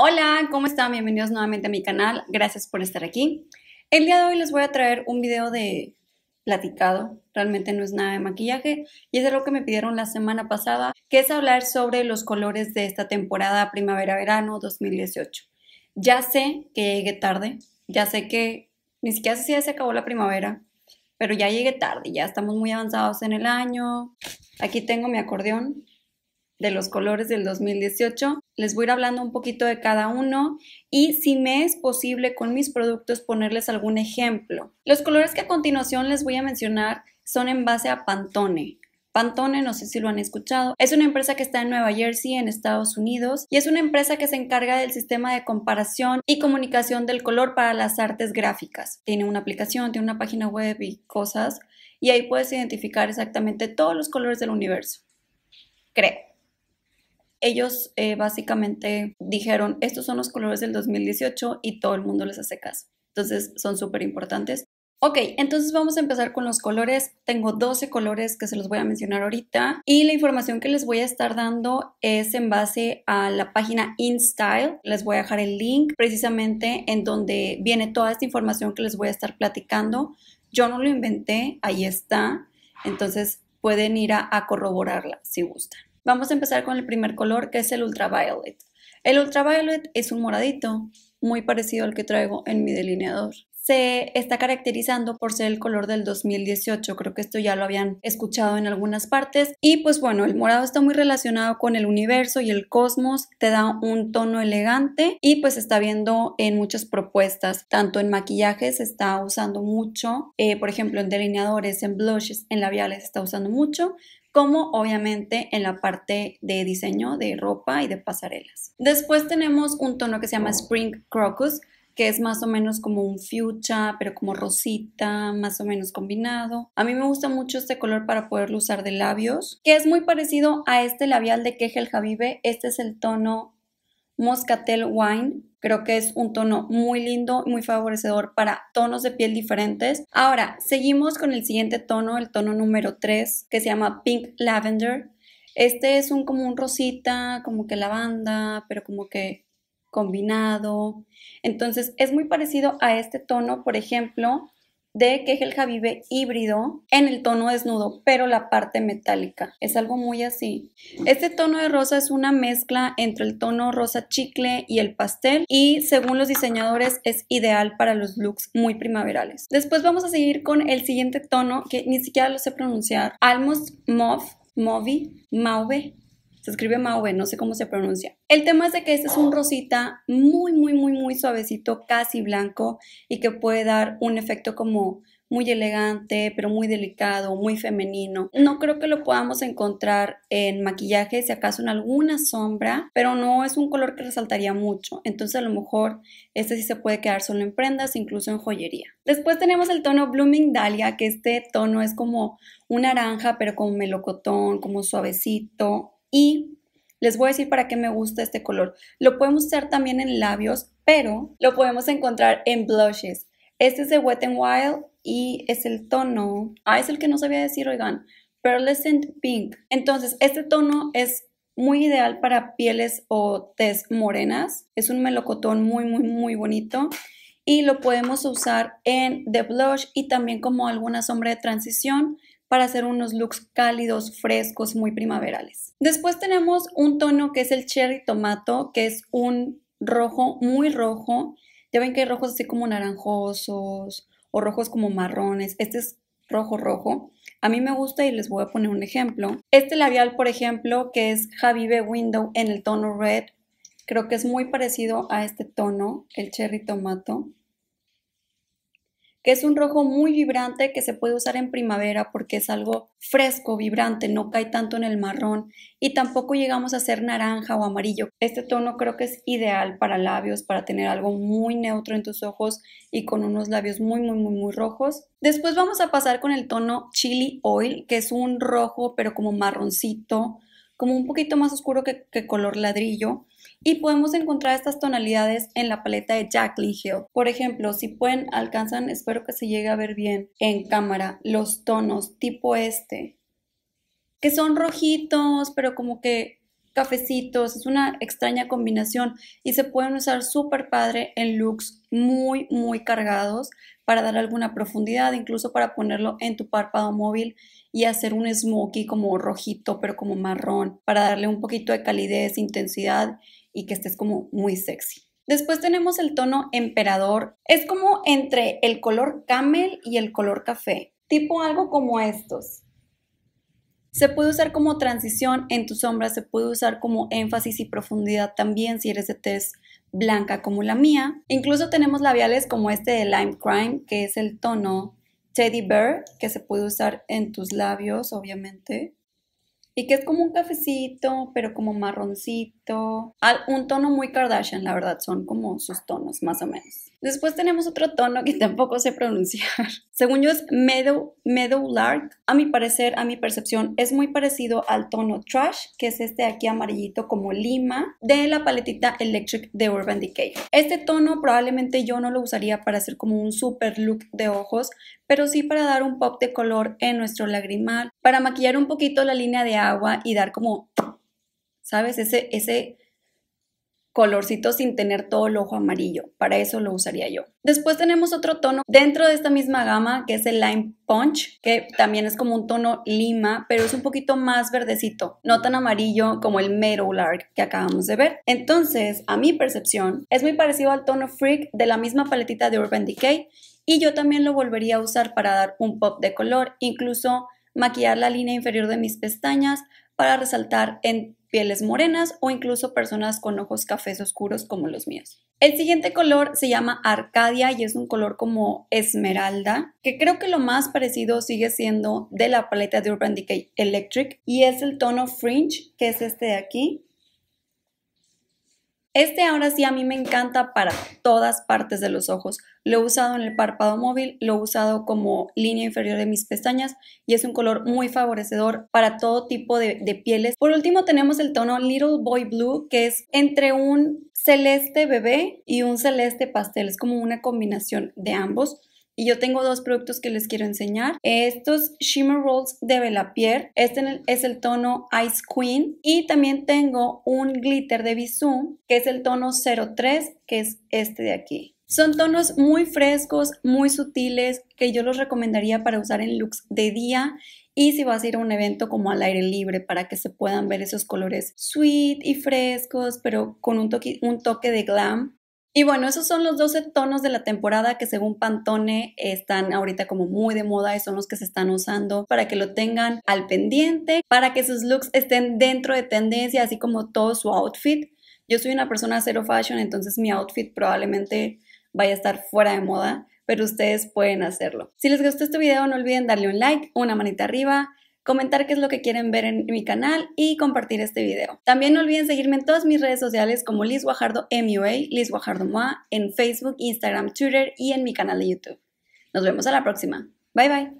Hola, ¿cómo están? Bienvenidos nuevamente a mi canal. Gracias por estar aquí. El día de hoy les voy a traer un video de platicado, realmente no es nada de maquillaje y es de lo que me pidieron la semana pasada, que es hablar sobre los colores de esta temporada primavera-verano 2018. Ya sé que llegué tarde, ya sé que ni siquiera se acabó la primavera, pero ya llegué tarde, ya estamos muy avanzados en el año. Aquí tengo mi acordeón de los colores del 2018 les voy a ir hablando un poquito de cada uno y si me es posible con mis productos ponerles algún ejemplo. Los colores que a continuación les voy a mencionar son en base a Pantone. Pantone, no sé si lo han escuchado, es una empresa que está en Nueva Jersey, en Estados Unidos, y es una empresa que se encarga del sistema de comparación y comunicación del color para las artes gráficas. Tiene una aplicación, tiene una página web y cosas, y ahí puedes identificar exactamente todos los colores del universo. Creo ellos eh, básicamente dijeron, estos son los colores del 2018 y todo el mundo les hace caso. Entonces son súper importantes. Ok, entonces vamos a empezar con los colores. Tengo 12 colores que se los voy a mencionar ahorita y la información que les voy a estar dando es en base a la página InStyle. Les voy a dejar el link precisamente en donde viene toda esta información que les voy a estar platicando. Yo no lo inventé, ahí está. Entonces pueden ir a corroborarla si gustan. Vamos a empezar con el primer color que es el ultraviolet. El ultraviolet es un moradito muy parecido al que traigo en mi delineador. Se está caracterizando por ser el color del 2018, creo que esto ya lo habían escuchado en algunas partes. Y pues bueno, el morado está muy relacionado con el universo y el cosmos, te da un tono elegante y pues está viendo en muchas propuestas, tanto en maquillajes se está usando mucho, eh, por ejemplo en delineadores, en blushes, en labiales se está usando mucho, como obviamente en la parte de diseño de ropa y de pasarelas. Después tenemos un tono que se llama Spring Crocus, que es más o menos como un fuchsia, pero como rosita, más o menos combinado. A mí me gusta mucho este color para poderlo usar de labios, que es muy parecido a este labial de Kegel Javibe. Este es el tono Moscatel Wine, Creo que es un tono muy lindo, y muy favorecedor para tonos de piel diferentes. Ahora, seguimos con el siguiente tono, el tono número 3, que se llama Pink Lavender. Este es un como un rosita, como que lavanda, pero como que combinado. Entonces, es muy parecido a este tono, por ejemplo, de el Javive híbrido en el tono desnudo, pero la parte metálica. Es algo muy así. Este tono de rosa es una mezcla entre el tono rosa chicle y el pastel y según los diseñadores es ideal para los looks muy primaverales. Después vamos a seguir con el siguiente tono que ni siquiera lo sé pronunciar. Almost Mauve, Mauve, Mauve, se escribe Mauve, no sé cómo se pronuncia. El tema es de que este es un rosita muy, muy, muy, muy suavecito, casi blanco y que puede dar un efecto como muy elegante, pero muy delicado, muy femenino. No creo que lo podamos encontrar en maquillaje, si acaso en alguna sombra, pero no es un color que resaltaría mucho. Entonces a lo mejor este sí se puede quedar solo en prendas, incluso en joyería. Después tenemos el tono Blooming Dahlia, que este tono es como un naranja, pero con melocotón, como suavecito y les voy a decir para qué me gusta este color. Lo podemos usar también en labios, pero lo podemos encontrar en blushes. Este es de Wet n Wild y es el tono... Ah, es el que no sabía decir, oigan. Pearlescent Pink. Entonces, este tono es muy ideal para pieles o tez morenas. Es un melocotón muy, muy, muy bonito. Y lo podemos usar en The Blush y también como alguna sombra de transición para hacer unos looks cálidos, frescos, muy primaverales. Después tenemos un tono que es el cherry tomato, que es un rojo muy rojo. Ya ven que hay rojos así como naranjosos o rojos como marrones. Este es rojo rojo. A mí me gusta y les voy a poner un ejemplo. Este labial, por ejemplo, que es Javibe Window en el tono red, creo que es muy parecido a este tono, el cherry tomato que es un rojo muy vibrante que se puede usar en primavera porque es algo fresco, vibrante, no cae tanto en el marrón y tampoco llegamos a ser naranja o amarillo. Este tono creo que es ideal para labios, para tener algo muy neutro en tus ojos y con unos labios muy, muy, muy, muy rojos. Después vamos a pasar con el tono Chili Oil, que es un rojo pero como marroncito, como un poquito más oscuro que, que color ladrillo y podemos encontrar estas tonalidades en la paleta de Jaclyn Hill. Por ejemplo, si pueden, alcanzan, espero que se llegue a ver bien en cámara, los tonos tipo este, que son rojitos, pero como que cafecitos, es una extraña combinación y se pueden usar súper padre en looks muy, muy cargados para dar alguna profundidad, incluso para ponerlo en tu párpado móvil y hacer un smokey como rojito, pero como marrón, para darle un poquito de calidez, intensidad y que estés como muy sexy. Después tenemos el tono emperador. Es como entre el color camel y el color café. Tipo algo como estos. Se puede usar como transición en tus sombras. se puede usar como énfasis y profundidad también si eres de tez blanca como la mía. Incluso tenemos labiales como este de Lime Crime, que es el tono Teddy Bear, que se puede usar en tus labios, obviamente. Y que es como un cafecito, pero como marroncito Ah, un tono muy Kardashian, la verdad, son como sus tonos, más o menos. Después tenemos otro tono que tampoco sé pronunciar. Según yo es Meadow, Meadow Lark. A mi parecer, a mi percepción, es muy parecido al tono Trash, que es este aquí amarillito como lima, de la paletita Electric de Urban Decay. Este tono probablemente yo no lo usaría para hacer como un super look de ojos, pero sí para dar un pop de color en nuestro lagrimal, para maquillar un poquito la línea de agua y dar como ¿sabes? Ese, ese colorcito sin tener todo el ojo amarillo. Para eso lo usaría yo. Después tenemos otro tono dentro de esta misma gama que es el Lime Punch, que también es como un tono lima, pero es un poquito más verdecito, no tan amarillo como el Meadowlark que acabamos de ver. Entonces, a mi percepción, es muy parecido al tono Freak de la misma paletita de Urban Decay y yo también lo volvería a usar para dar un pop de color, incluso maquillar la línea inferior de mis pestañas para resaltar en pieles morenas o incluso personas con ojos cafés oscuros como los míos. El siguiente color se llama Arcadia y es un color como esmeralda, que creo que lo más parecido sigue siendo de la paleta de Urban Decay Electric y es el tono Fringe, que es este de aquí, este ahora sí a mí me encanta para todas partes de los ojos. Lo he usado en el párpado móvil, lo he usado como línea inferior de mis pestañas y es un color muy favorecedor para todo tipo de, pieles. Por último tenemos el tono Little Boy Blue que es entre un celeste bebé y un celeste pastel. Es como una combinación de ambos y yo tengo dos productos que les quiero enseñar. Estos Shimmer Rolls de Belapierre. Este es el tono Ice Queen. Y también tengo un glitter de Bisou, que es el tono 03, que es este de aquí. Son tonos muy frescos, muy sutiles, que yo los recomendaría para usar en looks de día y si vas a ir a un evento como al aire libre para que se puedan ver esos colores sweet y frescos, pero con un toque de glam y bueno, esos son los 12 tonos de la temporada que según Pantone están ahorita como muy de moda y son los que se están usando para que lo tengan al pendiente, para que sus looks estén dentro de tendencia, así como todo su outfit. Yo soy una persona cero fashion, entonces mi outfit probablemente vaya a estar fuera de moda, pero ustedes pueden hacerlo. Si les gustó este video, no olviden darle un like, una manita arriba, comentar qué es lo que quieren ver en mi canal y compartir este video. También no olviden seguirme en todas mis redes sociales como Liz Guajardo MUA, Liz Guajardo MUA, en Facebook, Instagram, Twitter y en mi canal de YouTube. Nos vemos a la próxima. Bye bye.